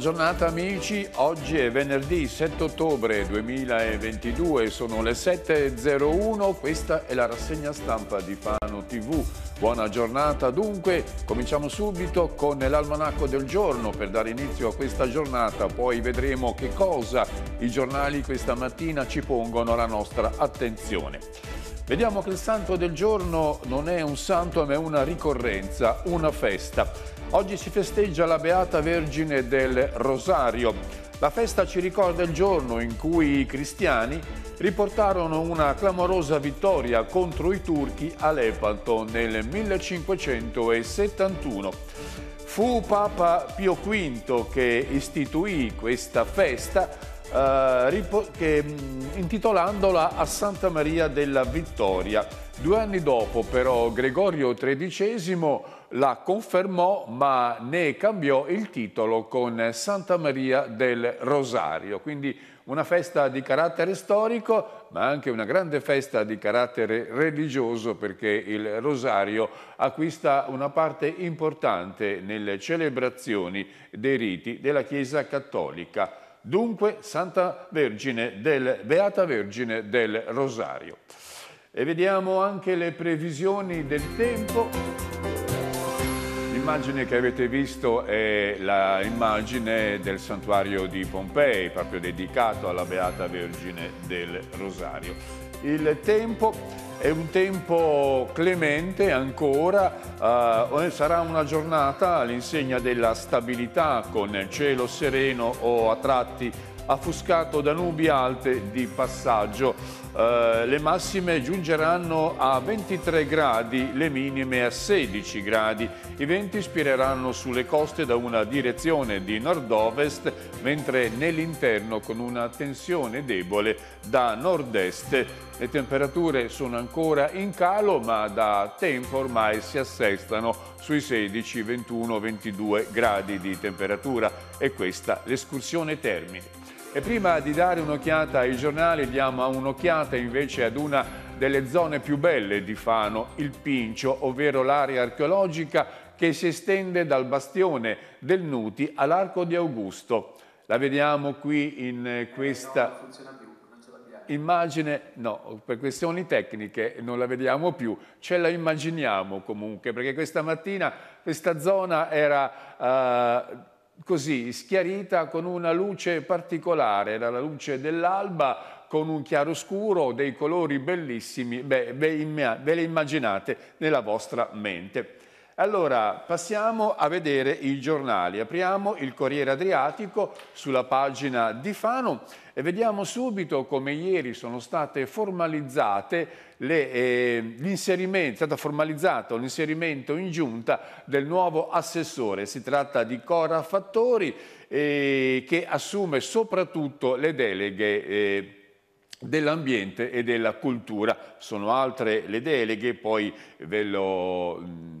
giornata amici, oggi è venerdì 7 ottobre 2022, sono le 7.01, questa è la rassegna stampa di Fano TV. Buona giornata dunque, cominciamo subito con l'almanacco del giorno per dare inizio a questa giornata, poi vedremo che cosa i giornali questa mattina ci pongono alla nostra attenzione. Vediamo che il santo del giorno non è un santo ma è una ricorrenza, una festa. Oggi si festeggia la Beata Vergine del Rosario. La festa ci ricorda il giorno in cui i cristiani riportarono una clamorosa vittoria contro i turchi a Lepanto nel 1571. Fu Papa Pio V che istituì questa festa eh, che, mm, intitolandola a Santa Maria della Vittoria. Due anni dopo però Gregorio XIII la confermò ma ne cambiò il titolo con Santa Maria del Rosario, quindi una festa di carattere storico ma anche una grande festa di carattere religioso perché il rosario acquista una parte importante nelle celebrazioni dei riti della Chiesa Cattolica. Dunque Santa Vergine del Beata Vergine del Rosario. E vediamo anche le previsioni del tempo. L'immagine che avete visto è l'immagine del santuario di Pompei, proprio dedicato alla Beata Vergine del Rosario. Il tempo è un tempo clemente ancora, eh, sarà una giornata all'insegna della stabilità con cielo sereno o a tratti affuscato nubi alte di passaggio. Eh, le massime giungeranno a 23 gradi, le minime a 16 gradi. I venti spireranno sulle coste da una direzione di nord-ovest, mentre nell'interno con una tensione debole da nord-est. Le temperature sono ancora in calo, ma da tempo ormai si assestano sui 16, 21, 22 gradi di temperatura. E questa l'escursione termine. E prima di dare un'occhiata ai giornali diamo un'occhiata invece ad una delle zone più belle di Fano, il Pincio, ovvero l'area archeologica che si estende dal bastione del Nuti all'Arco di Augusto. La vediamo qui in eh, questa immagine, no, per questioni tecniche non la vediamo più, ce la immaginiamo comunque, perché questa mattina questa zona era... Eh, così schiarita con una luce particolare, era la luce dell'alba con un chiaroscuro, dei colori bellissimi, beh, ve le immaginate nella vostra mente. Allora, passiamo a vedere i giornali. Apriamo il Corriere Adriatico sulla pagina di Fano e vediamo subito come ieri sono state formalizzate le, eh, l'inserimento, è stato formalizzato l'inserimento in giunta del nuovo assessore. Si tratta di Cora Fattori eh, che assume soprattutto le deleghe eh, dell'ambiente e della cultura. Sono altre le deleghe, poi ve lo... Mh, mm,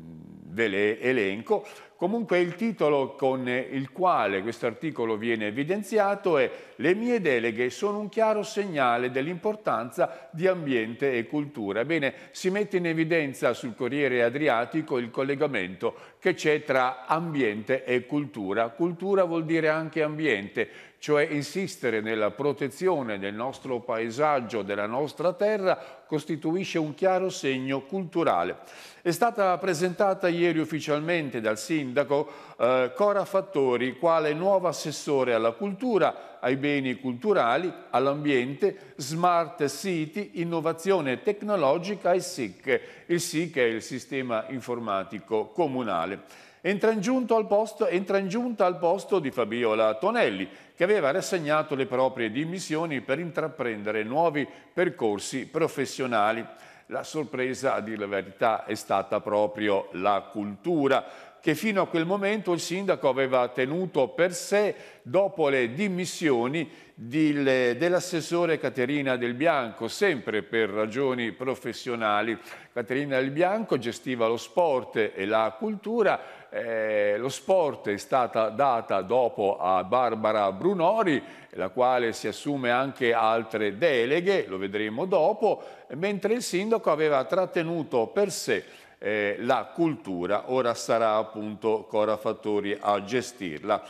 ve le elenco. Comunque il titolo con eh, il quale questo articolo viene evidenziato è Le mie deleghe sono un chiaro segnale dell'importanza di ambiente e cultura. Bene, si mette in evidenza sul Corriere Adriatico il collegamento che c'è tra ambiente e cultura. Cultura vuol dire anche ambiente cioè insistere nella protezione del nostro paesaggio, della nostra terra, costituisce un chiaro segno culturale. È stata presentata ieri ufficialmente dal sindaco eh, Cora Fattori quale nuovo assessore alla cultura, ai beni culturali, all'ambiente, smart city, innovazione tecnologica e SIC. Il SIC è il sistema informatico comunale entra in, posto, entra in, giunta al posto di Fabiola Tonelli, che aveva rassegnato le proprie dimissioni per intraprendere nuovi percorsi professionali. La sorpresa, a dire la verità, è stata proprio la cultura che fino a quel momento il sindaco aveva tenuto per sé dopo le dimissioni dell'assessore Caterina Del Bianco, sempre per ragioni professionali. Caterina Del Bianco gestiva lo sport e la cultura, eh, lo sport è stata data dopo a Barbara Brunori, la quale si assume anche altre deleghe, lo vedremo dopo, mentre il sindaco aveva trattenuto per sé eh, la cultura, ora sarà appunto Cora Fattori a gestirla.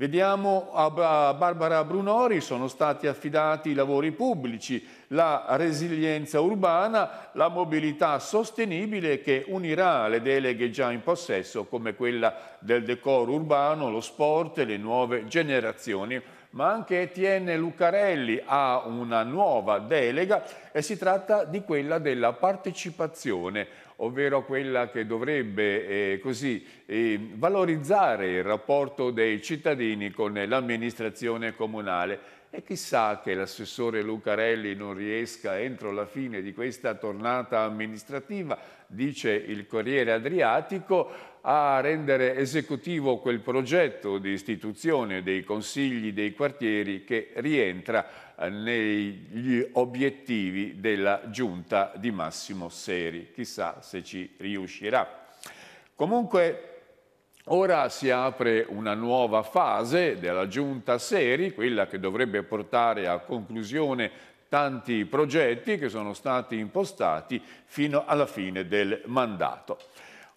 Vediamo a Barbara Brunori sono stati affidati i lavori pubblici, la resilienza urbana, la mobilità sostenibile che unirà le deleghe già in possesso come quella del decoro urbano, lo sport e le nuove generazioni. Ma anche Etienne Lucarelli ha una nuova delega e si tratta di quella della partecipazione, ovvero quella che dovrebbe eh, così, eh, valorizzare il rapporto dei cittadini con l'amministrazione comunale. E chissà che l'assessore Lucarelli non riesca entro la fine di questa tornata amministrativa, dice il Corriere Adriatico, a rendere esecutivo quel progetto di istituzione dei consigli dei quartieri che rientra eh, negli obiettivi della giunta di Massimo Seri. Chissà se ci riuscirà. Comunque Ora si apre una nuova fase della giunta Seri, quella che dovrebbe portare a conclusione tanti progetti che sono stati impostati fino alla fine del mandato.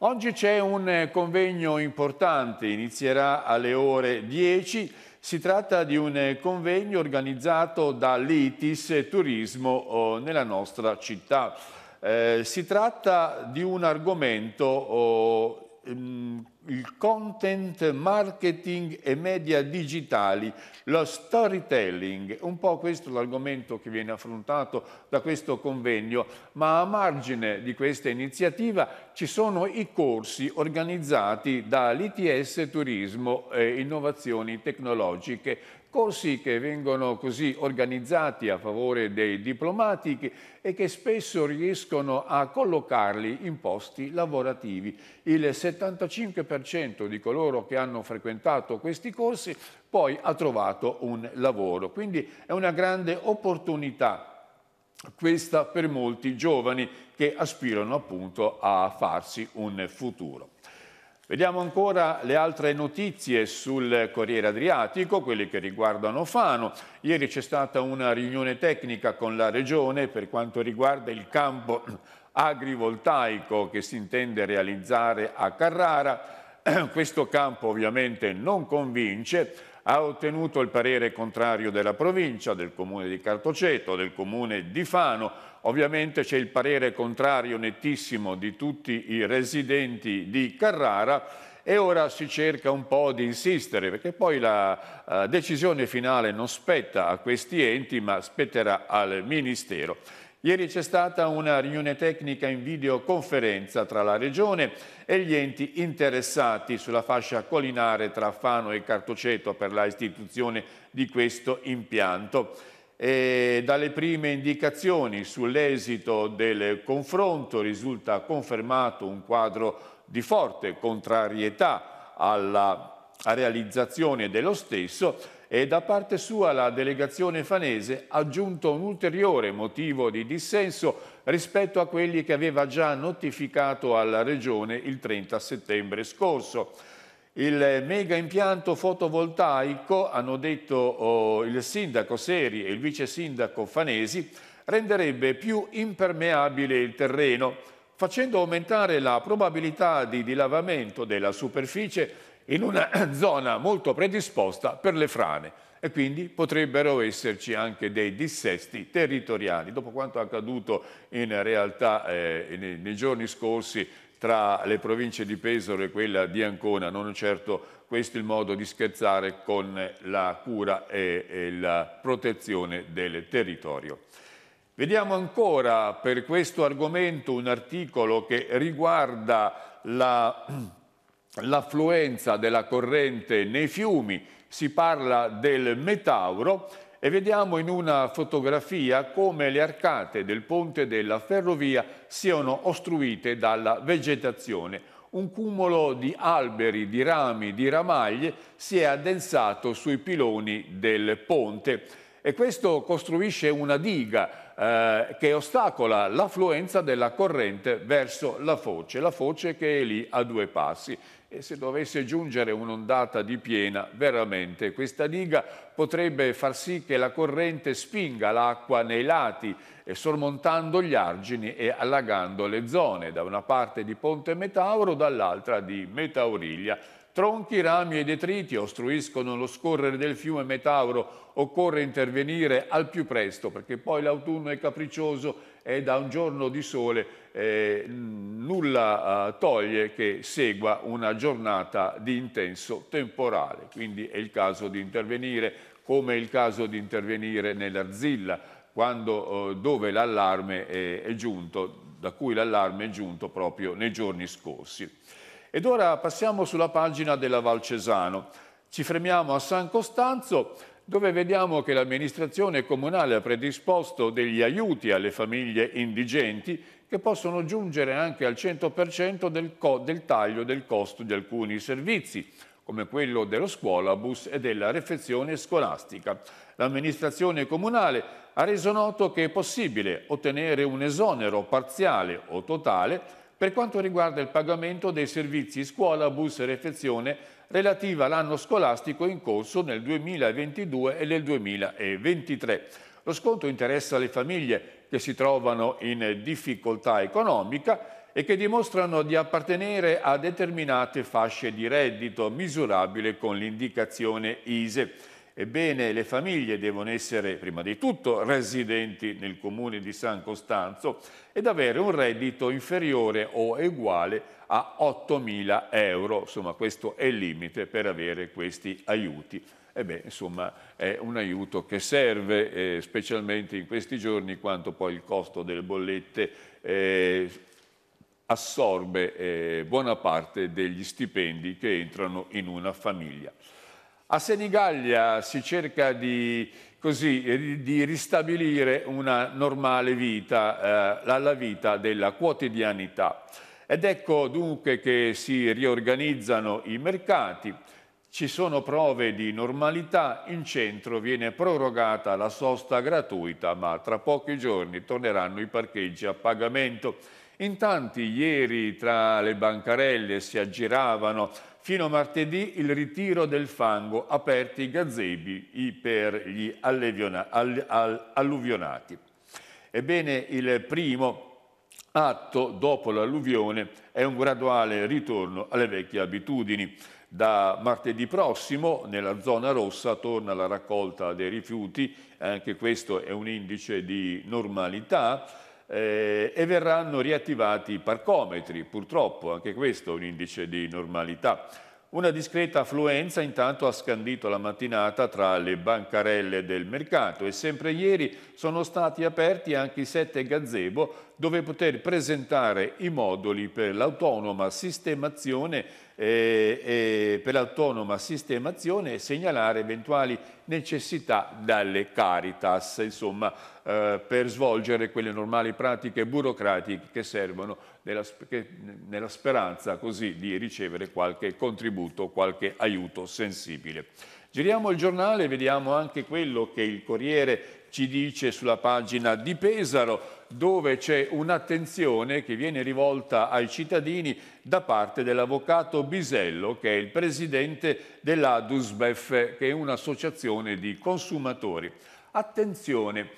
Oggi c'è un eh, convegno importante, inizierà alle ore 10. Si tratta di un eh, convegno organizzato dall'ITIS Turismo eh, nella nostra città. Eh, si tratta di un argomento oh, Ehm, il content marketing e media digitali, lo storytelling, un po' questo è l'argomento che viene affrontato da questo convegno, ma a margine di questa iniziativa ci sono i corsi organizzati dall'ITS Turismo e Innovazioni Tecnologiche corsi che vengono così organizzati a favore dei diplomatici e che spesso riescono a collocarli in posti lavorativi. Il 75% di coloro che hanno frequentato questi corsi poi ha trovato un lavoro, quindi è una grande opportunità questa per molti giovani che aspirano appunto a farsi un futuro. Vediamo ancora le altre notizie sul Corriere Adriatico, quelle che riguardano Fano. Ieri c'è stata una riunione tecnica con la Regione per quanto riguarda il campo agrivoltaico che si intende realizzare a Carrara. Questo campo ovviamente non convince, ha ottenuto il parere contrario della provincia, del comune di Cartoceto, del comune di Fano, ovviamente c'è il parere contrario nettissimo di tutti i residenti di Carrara e ora si cerca un po' di insistere perché poi la uh, decisione finale non spetta a questi enti ma spetterà al Ministero. Ieri c'è stata una riunione tecnica in videoconferenza tra la Regione e gli enti interessati sulla fascia collinare tra Fano e Cartoceto per la istituzione di questo impianto. E dalle prime indicazioni sull'esito del confronto risulta confermato un quadro di forte contrarietà alla realizzazione dello stesso e da parte sua la delegazione fanese ha aggiunto un ulteriore motivo di dissenso rispetto a quelli che aveva già notificato alla Regione il 30 settembre scorso. Il mega impianto fotovoltaico, hanno detto oh, il sindaco Seri e il vice sindaco Fanesi, renderebbe più impermeabile il terreno, facendo aumentare la probabilità di dilavamento della superficie in una zona molto predisposta per le frane e quindi potrebbero esserci anche dei dissesti territoriali. Dopo quanto accaduto in realtà eh, nei, nei giorni scorsi tra le province di Pesaro e quella di Ancona, non è certo questo il modo di scherzare con la cura e, e la protezione del territorio. Vediamo ancora per questo argomento un articolo che riguarda la l'affluenza della corrente nei fiumi, si parla del Metauro e vediamo in una fotografia come le arcate del ponte della ferrovia siano ostruite dalla vegetazione. Un cumulo di alberi, di rami, di ramaglie si è addensato sui piloni del ponte e questo costruisce una diga eh, che ostacola l'affluenza della corrente verso la foce, la foce che è lì a due passi e se dovesse giungere un'ondata di piena, veramente questa diga potrebbe far sì che la corrente spinga l'acqua nei lati eh, sormontando gli argini e allagando le zone da una parte di Ponte Metauro, dall'altra di Metauriglia. Tronchi, rami e detriti ostruiscono lo scorrere del fiume Metauro, occorre intervenire al più presto perché poi l'autunno è capriccioso e da un giorno di sole eh, nulla eh, toglie che segua una giornata di intenso temporale. Quindi è il caso di intervenire, come è il caso di intervenire nell'Arzilla, quando, eh, dove l'allarme è, è giunto, da cui l'allarme è giunto proprio nei giorni scorsi. Ed ora passiamo sulla pagina della Valcesano. Ci fermiamo a San Costanzo dove vediamo che l'amministrazione comunale ha predisposto degli aiuti alle famiglie indigenti che possono giungere anche al 100% del, del taglio del costo di alcuni servizi, come quello dello scuolabus e della refezione scolastica. L'amministrazione comunale ha reso noto che è possibile ottenere un esonero parziale o totale per quanto riguarda il pagamento dei servizi scuola, bus e refezione relativa all'anno scolastico in corso nel 2022 e nel 2023. Lo sconto interessa le famiglie che si trovano in difficoltà economica e che dimostrano di appartenere a determinate fasce di reddito misurabile con l'indicazione ISE. Ebbene, le famiglie devono essere prima di tutto residenti nel comune di San Costanzo ed avere un reddito inferiore o uguale a 8.000 euro. Insomma, questo è il limite per avere questi aiuti. Ebbene, insomma, è un aiuto che serve, eh, specialmente in questi giorni, quanto poi il costo delle bollette eh, assorbe eh, buona parte degli stipendi che entrano in una famiglia. A Senigallia si cerca di, così, di ristabilire una normale vita, eh, la vita della quotidianità. Ed ecco dunque che si riorganizzano i mercati, ci sono prove di normalità, in centro viene prorogata la sosta gratuita, ma tra pochi giorni torneranno i parcheggi a pagamento. In tanti ieri tra le bancarelle si aggiravano fino a martedì il ritiro del fango, aperti i gazebi per gli alluvionati. Ebbene, il primo atto dopo l'alluvione è un graduale ritorno alle vecchie abitudini. Da martedì prossimo nella zona rossa torna la raccolta dei rifiuti, anche questo è un indice di normalità eh, e verranno riattivati i parcometri, purtroppo anche questo è un indice di normalità. Una discreta affluenza intanto ha scandito la mattinata tra le bancarelle del mercato e sempre ieri sono stati aperti anche i sette gazebo dove poter presentare i moduli per l'autonoma sistemazione eh, per l'autonoma sistemazione e segnalare eventuali necessità dalle Caritas, insomma, eh, per svolgere quelle normali pratiche burocratiche che servono nella, che, nella speranza così di ricevere qualche contributo, qualche aiuto sensibile. Giriamo il giornale, vediamo anche quello che il Corriere ci dice sulla pagina di Pesaro, dove c'è un'attenzione che viene rivolta ai cittadini da parte dell'avvocato Bisello, che è il presidente della DUSBEF, che è un'associazione di consumatori. Attenzione,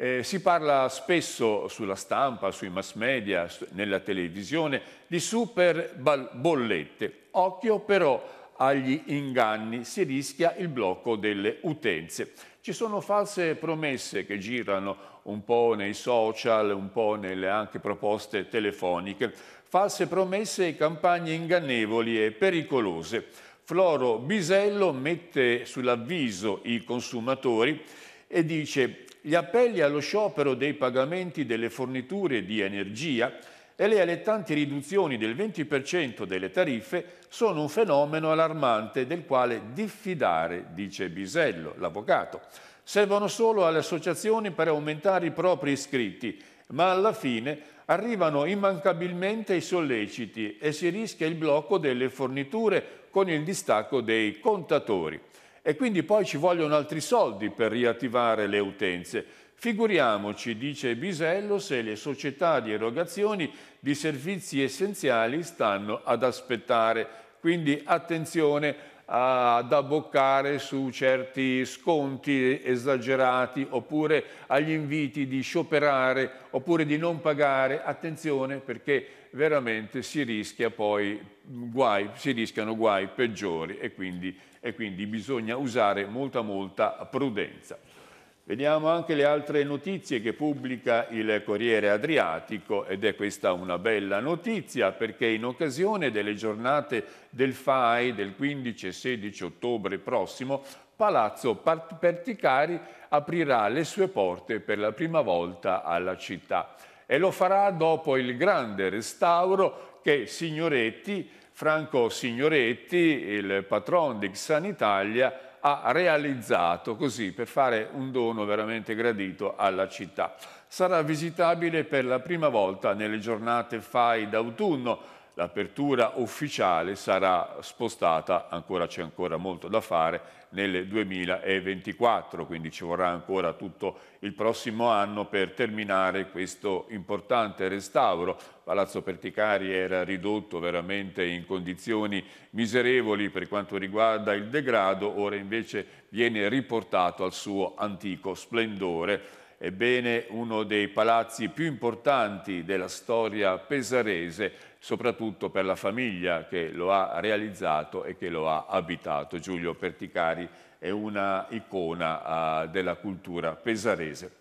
eh, si parla spesso sulla stampa, sui mass media, nella televisione, di super bollette. Occhio però agli inganni, si rischia il blocco delle utenze. Ci sono false promesse che girano un po' nei social, un po' nelle anche proposte telefoniche, false promesse e campagne ingannevoli e pericolose. Floro Bisello mette sull'avviso i consumatori e dice gli appelli allo sciopero dei pagamenti delle forniture di energia e le allettanti riduzioni del 20% delle tariffe sono un fenomeno allarmante del quale diffidare, dice Bisello, l'avvocato. Servono solo alle associazioni per aumentare i propri iscritti, ma alla fine arrivano immancabilmente i solleciti e si rischia il blocco delle forniture con il distacco dei contatori. E quindi poi ci vogliono altri soldi per riattivare le utenze, Figuriamoci, dice Bisello, se le società di erogazioni di servizi essenziali stanno ad aspettare. Quindi attenzione ad abboccare su certi sconti esagerati oppure agli inviti di scioperare oppure di non pagare. Attenzione perché veramente si rischia poi guai, si rischiano guai peggiori e quindi, e quindi bisogna usare molta molta prudenza. Vediamo anche le altre notizie che pubblica il Corriere Adriatico ed è questa una bella notizia perché in occasione delle giornate del FAI del 15 e 16 ottobre prossimo Palazzo Perticari aprirà le sue porte per la prima volta alla città e lo farà dopo il grande restauro che Signoretti, Franco Signoretti, il patron di Sanitalia, ha realizzato così per fare un dono veramente gradito alla città. Sarà visitabile per la prima volta nelle giornate FAI d'autunno l'apertura ufficiale sarà spostata, ancora c'è ancora molto da fare, nel 2024, quindi ci vorrà ancora tutto il prossimo anno per terminare questo importante restauro. Palazzo Perticari era ridotto veramente in condizioni miserevoli per quanto riguarda il degrado, ora invece viene riportato al suo antico splendore ebbene uno dei palazzi più importanti della storia pesarese soprattutto per la famiglia che lo ha realizzato e che lo ha abitato. Giulio Perticari è una icona uh, della cultura pesarese.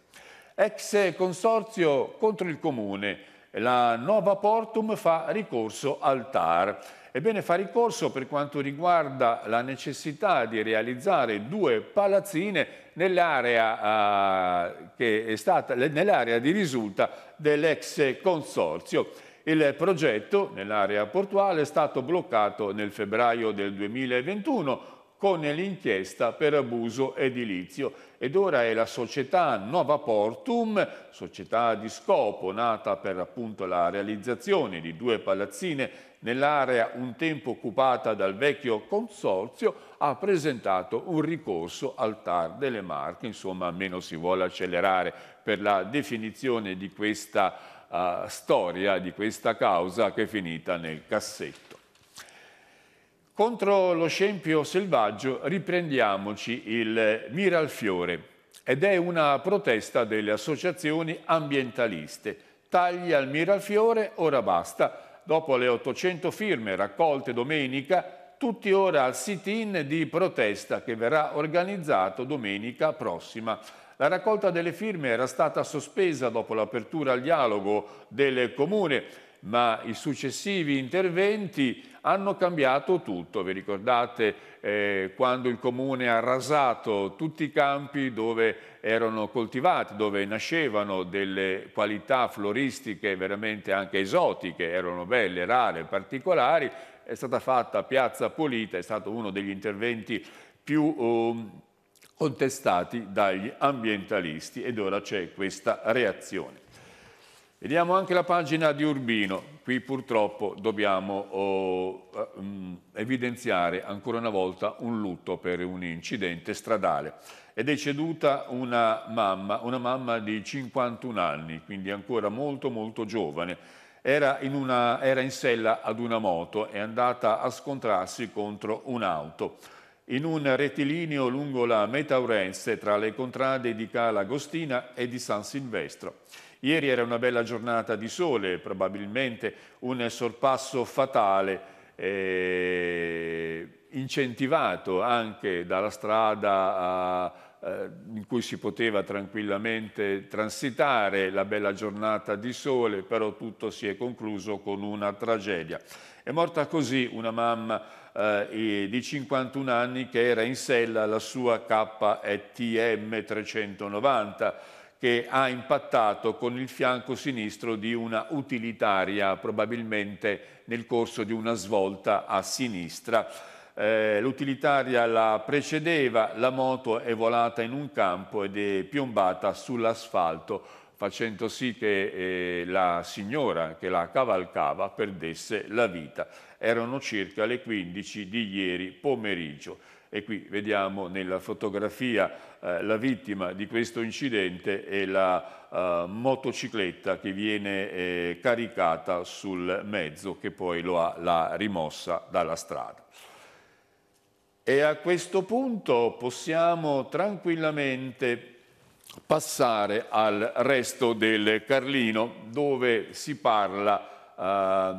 Ex consorzio contro il comune, la Nova Portum fa ricorso al TAR. Ebbene, fa ricorso per quanto riguarda la necessità di realizzare due palazzine nell'area ah, eh, nell di risulta dell'ex consorzio. Il progetto nell'area portuale è stato bloccato nel febbraio del 2021 con l'inchiesta per abuso edilizio ed ora è la società Nova Portum, società di scopo nata per appunto la realizzazione di due palazzine nell'area un tempo occupata dal vecchio consorzio, ha presentato un ricorso al TAR delle Marche, insomma meno si vuole accelerare per la definizione di questa uh, storia di questa causa che è finita nel cassetto. Contro lo scempio selvaggio riprendiamoci il Miralfiore ed è una protesta delle associazioni ambientaliste. Tagli al Miralfiore, ora basta. Dopo le 800 firme raccolte domenica, tutti ora al sit-in di protesta che verrà organizzato domenica prossima la raccolta delle firme era stata sospesa dopo l'apertura al dialogo del Comune, ma i successivi interventi hanno cambiato tutto. Vi ricordate eh, quando il Comune ha rasato tutti i campi dove erano coltivati, dove nascevano delle qualità floristiche veramente anche esotiche, erano belle, rare, particolari, è stata fatta Piazza Pulita, è stato uno degli interventi più... Um, contestati dagli ambientalisti ed ora c'è questa reazione. Vediamo anche la pagina di Urbino, qui purtroppo dobbiamo oh, eh, mm, evidenziare ancora una volta un lutto per un incidente stradale. È deceduta una mamma, una mamma di 51 anni, quindi ancora molto molto giovane, era in, una, era in sella ad una moto e è andata a scontrarsi contro un'auto in un rettilineo lungo la meta Urense tra le contrade di Cala Agostina e di San Silvestro. Ieri era una bella giornata di sole, probabilmente un sorpasso fatale eh, incentivato anche dalla strada eh, in cui si poteva tranquillamente transitare, la bella giornata di sole, però tutto si è concluso con una tragedia. È morta così una mamma eh, di 51 anni che era in sella alla sua KTM 390 che ha impattato con il fianco sinistro di una utilitaria, probabilmente nel corso di una svolta a sinistra. Eh, l'utilitaria la precedeva, la moto è volata in un campo ed è piombata sull'asfalto facendo sì che eh, la signora che la cavalcava perdesse la vita. Erano circa le 15 di ieri pomeriggio e qui vediamo nella fotografia eh, la vittima di questo incidente e la eh, motocicletta che viene eh, caricata sul mezzo che poi lo ha, l'ha rimossa dalla strada. E a questo punto possiamo tranquillamente passare al resto del Carlino dove si parla Uh,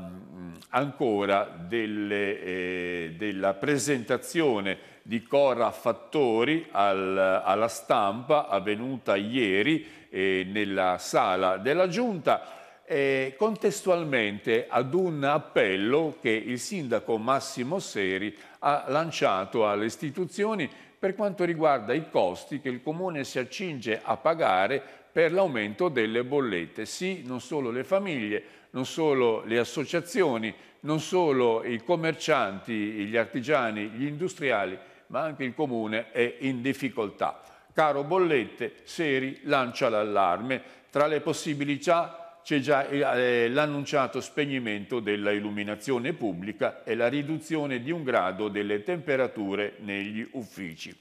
ancora delle, eh, della presentazione di Cora Fattori al, alla stampa avvenuta ieri eh, nella sala della Giunta eh, contestualmente ad un appello che il sindaco Massimo Seri ha lanciato alle istituzioni per quanto riguarda i costi che il Comune si accinge a pagare per l'aumento delle bollette. Sì, non solo le famiglie, non solo le associazioni, non solo i commercianti, gli artigiani, gli industriali, ma anche il Comune è in difficoltà. Caro Bollette, Seri lancia l'allarme. Tra le possibilità c'è già eh, l'annunciato spegnimento della illuminazione pubblica e la riduzione di un grado delle temperature negli uffici.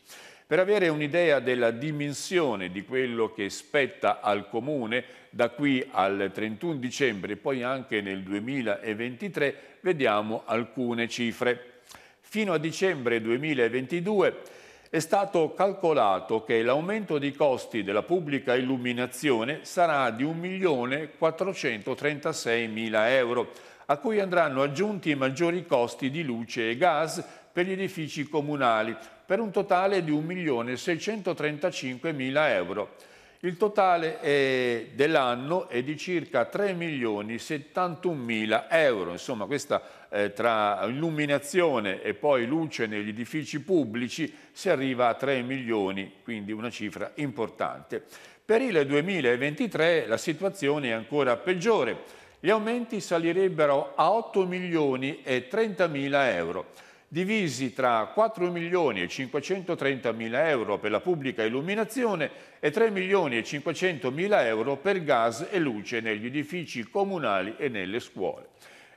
Per avere un'idea della dimensione di quello che spetta al Comune da qui al 31 dicembre e poi anche nel 2023, vediamo alcune cifre. Fino a dicembre 2022 è stato calcolato che l'aumento dei costi della pubblica illuminazione sarà di 1.436.000 euro, a cui andranno aggiunti i maggiori costi di luce e gas per gli edifici comunali, per un totale di 1.635.000 euro. Il totale eh, dell'anno è di circa 3 milioni 71 mila euro, insomma questa eh, tra illuminazione e poi luce negli edifici pubblici si arriva a 3 milioni, quindi una cifra importante. Per il 2023 la situazione è ancora peggiore, gli aumenti salirebbero a 8 milioni e 30 mila euro divisi tra 4 milioni e 530 mila euro per la pubblica illuminazione e 3 milioni e 500 mila euro per gas e luce negli edifici comunali e nelle scuole.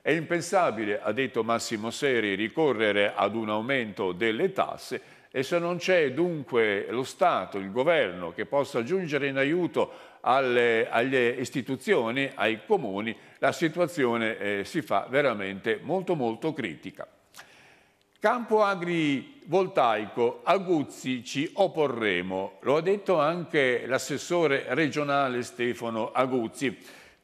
È impensabile, ha detto Massimo Seri, ricorrere ad un aumento delle tasse e se non c'è dunque lo Stato, il governo, che possa giungere in aiuto alle, alle istituzioni, ai comuni, la situazione eh, si fa veramente molto molto critica. Campo agri voltaico, Aguzzi ci opporremo, lo ha detto anche l'assessore regionale Stefano Aguzzi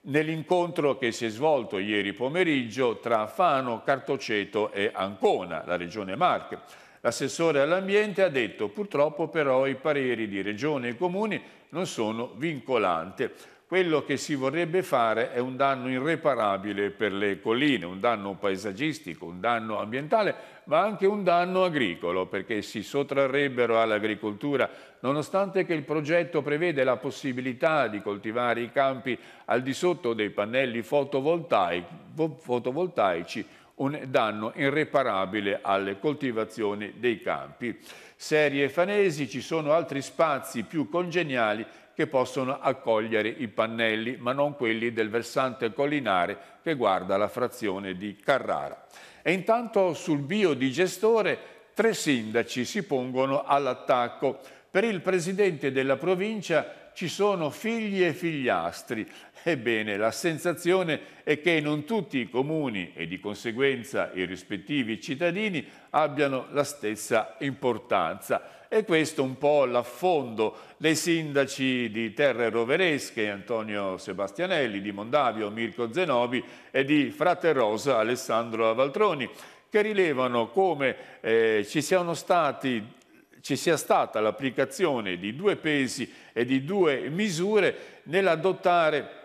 nell'incontro che si è svolto ieri pomeriggio tra Fano, Cartoceto e Ancona, la regione Marche. L'assessore all'ambiente ha detto purtroppo però i pareri di regione e comuni non sono vincolanti. Quello che si vorrebbe fare è un danno irreparabile per le colline, un danno paesaggistico, un danno ambientale, ma anche un danno agricolo perché si sottrarrebbero all'agricoltura nonostante che il progetto prevede la possibilità di coltivare i campi al di sotto dei pannelli fotovoltaici un danno irreparabile alle coltivazioni dei campi. Serie Fanesi ci sono altri spazi più congeniali che possono accogliere i pannelli, ma non quelli del versante collinare che guarda la frazione di Carrara. E intanto sul biodigestore tre sindaci si pongono all'attacco. Per il presidente della provincia ci sono figli e figliastri. Ebbene, la sensazione è che non tutti i comuni e di conseguenza i rispettivi cittadini abbiano la stessa importanza. E questo un po' l'affondo dei sindaci di Terre Roveresche, Antonio Sebastianelli, di Mondavio Mirko Zenobi e di Frate Rosa Alessandro Avaltroni, che rilevano come eh, ci siano stati ci sia stata l'applicazione di due pesi e di due misure nell'adottare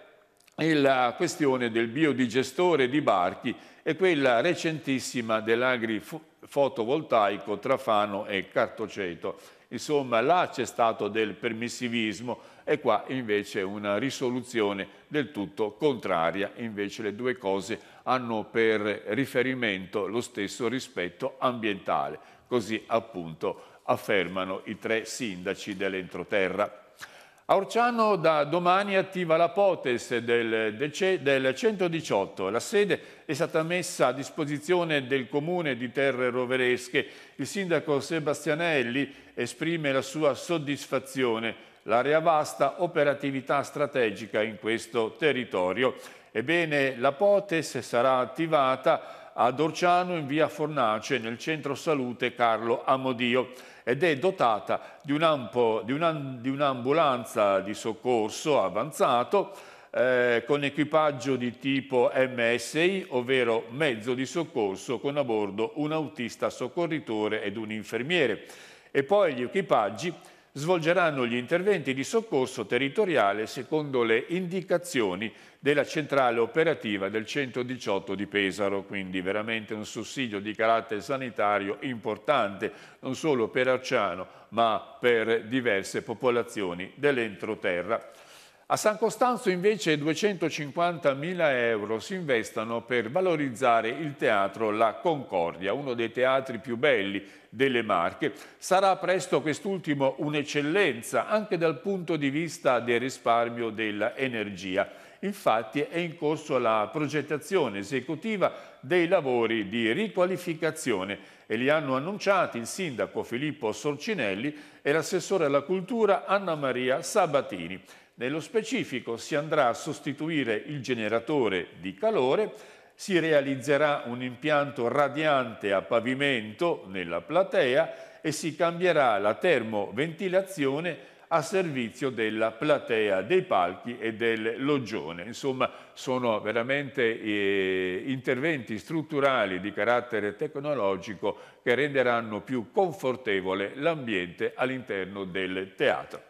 la questione del biodigestore di barchi e quella recentissima dell'agrifotovoltaico tra Fano e Cartoceto. Insomma, là c'è stato del permissivismo e qua invece una risoluzione del tutto contraria. Invece le due cose hanno per riferimento lo stesso rispetto ambientale. Così appunto affermano i tre sindaci dell'entroterra. A Orciano da domani attiva la POTES del, del 118. La sede è stata messa a disposizione del Comune di Terre Roveresche. Il sindaco Sebastianelli esprime la sua soddisfazione. L'area vasta operatività strategica in questo territorio. Ebbene, la POTES sarà attivata a Dorciano in via Fornace nel centro salute Carlo Amodio ed è dotata di, un'ambulanza di soccorso avanzato eh, con equipaggio di tipo MSI, ovvero mezzo di soccorso con a bordo un autista soccorritore ed un infermiere e poi gli equipaggi svolgeranno gli interventi di soccorso territoriale secondo le indicazioni della centrale operativa del 118 di Pesaro, quindi veramente un sussidio di carattere sanitario importante non solo per Arciano ma per diverse popolazioni dell'entroterra. A San Costanzo invece 250.000 euro si investono per valorizzare il teatro La Concordia, uno dei teatri più belli delle Marche. Sarà presto quest'ultimo un'eccellenza anche dal punto di vista del risparmio dell'energia. Infatti è in corso la progettazione esecutiva dei lavori di riqualificazione e li hanno annunciati il sindaco Filippo Sorcinelli e l'assessore alla cultura Anna Maria Sabatini. Nello specifico si andrà a sostituire il generatore di calore, si realizzerà un impianto radiante a pavimento nella platea e si cambierà la termoventilazione a servizio della platea dei palchi e del loggione. Insomma, sono veramente eh, interventi strutturali di carattere tecnologico che renderanno più confortevole l'ambiente all'interno del teatro.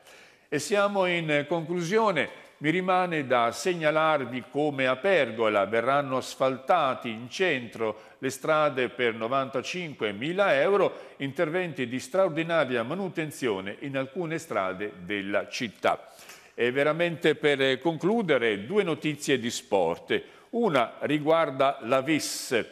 E siamo in conclusione. Mi rimane da segnalarvi come a Pergola verranno asfaltati in centro le strade per 95.000 euro, interventi di straordinaria manutenzione in alcune strade della città. E veramente per concludere due notizie di sport. Una riguarda la VIS,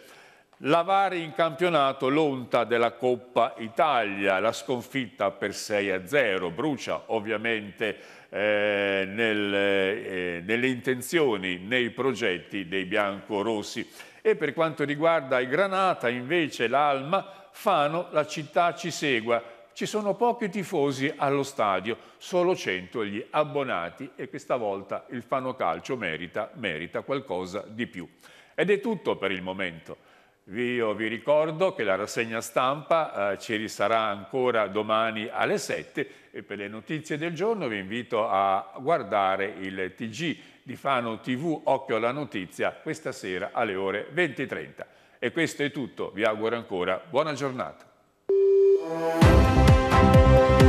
lavare in campionato l'onta della Coppa Italia, la sconfitta per 6-0, brucia ovviamente eh, nel, eh, nelle intenzioni, nei progetti dei biancorossi. E per quanto riguarda il Granata, invece l'Alma, Fano, la città ci segua, ci sono pochi tifosi allo stadio, solo 100 gli abbonati e questa volta il Fano Calcio merita, merita qualcosa di più. Ed è tutto per il momento. Io vi ricordo che la rassegna stampa eh, ci risarà ancora domani alle 7 e per le notizie del giorno vi invito a guardare il TG di Fano TV Occhio alla Notizia questa sera alle ore 20.30. E questo è tutto, vi auguro ancora buona giornata.